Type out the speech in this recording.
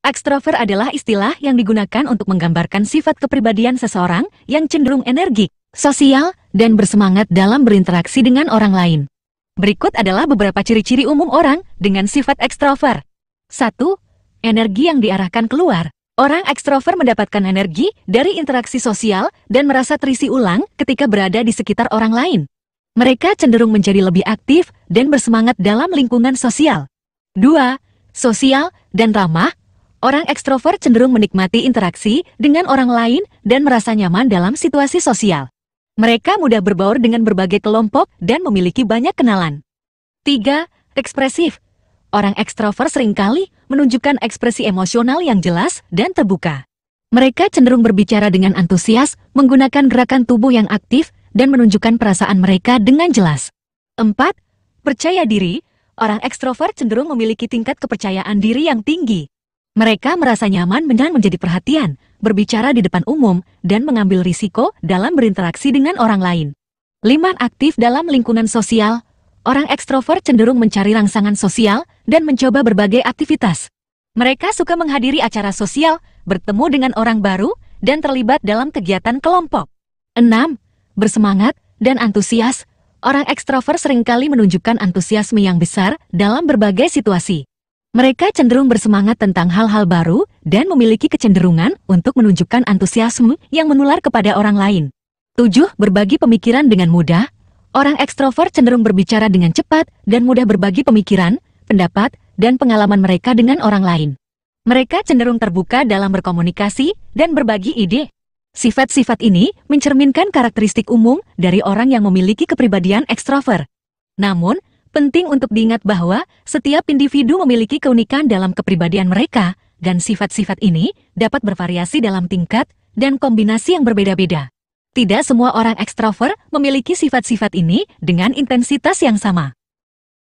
Ekstrover adalah istilah yang digunakan untuk menggambarkan sifat kepribadian seseorang yang cenderung energik, sosial, dan bersemangat dalam berinteraksi dengan orang lain. Berikut adalah beberapa ciri-ciri umum orang dengan sifat ekstrover. 1. Energi yang diarahkan keluar. Orang ekstrover mendapatkan energi dari interaksi sosial dan merasa terisi ulang ketika berada di sekitar orang lain. Mereka cenderung menjadi lebih aktif dan bersemangat dalam lingkungan sosial. 2. Sosial dan ramah Orang ekstrovert cenderung menikmati interaksi dengan orang lain dan merasa nyaman dalam situasi sosial. Mereka mudah berbaur dengan berbagai kelompok dan memiliki banyak kenalan. 3. Ekspresif Orang ekstrovert seringkali menunjukkan ekspresi emosional yang jelas dan terbuka. Mereka cenderung berbicara dengan antusias, menggunakan gerakan tubuh yang aktif, dan menunjukkan perasaan mereka dengan jelas. 4. Percaya diri Orang ekstrovert cenderung memiliki tingkat kepercayaan diri yang tinggi. Mereka merasa nyaman dengan menjadi perhatian, berbicara di depan umum, dan mengambil risiko dalam berinteraksi dengan orang lain. Lima aktif dalam lingkungan sosial, orang ekstrovert cenderung mencari rangsangan sosial dan mencoba berbagai aktivitas. Mereka suka menghadiri acara sosial, bertemu dengan orang baru, dan terlibat dalam kegiatan kelompok. 6. Bersemangat dan antusias, orang ekstrovert seringkali menunjukkan antusiasme yang besar dalam berbagai situasi. Mereka cenderung bersemangat tentang hal-hal baru dan memiliki kecenderungan untuk menunjukkan antusiasme yang menular kepada orang lain. 7. Berbagi pemikiran dengan mudah. Orang ekstrovert cenderung berbicara dengan cepat dan mudah berbagi pemikiran, pendapat, dan pengalaman mereka dengan orang lain. Mereka cenderung terbuka dalam berkomunikasi dan berbagi ide. Sifat-sifat ini mencerminkan karakteristik umum dari orang yang memiliki kepribadian ekstrovert. Namun, Penting untuk diingat bahwa setiap individu memiliki keunikan dalam kepribadian mereka, dan sifat-sifat ini dapat bervariasi dalam tingkat dan kombinasi yang berbeda-beda. Tidak semua orang ekstrover memiliki sifat-sifat ini dengan intensitas yang sama.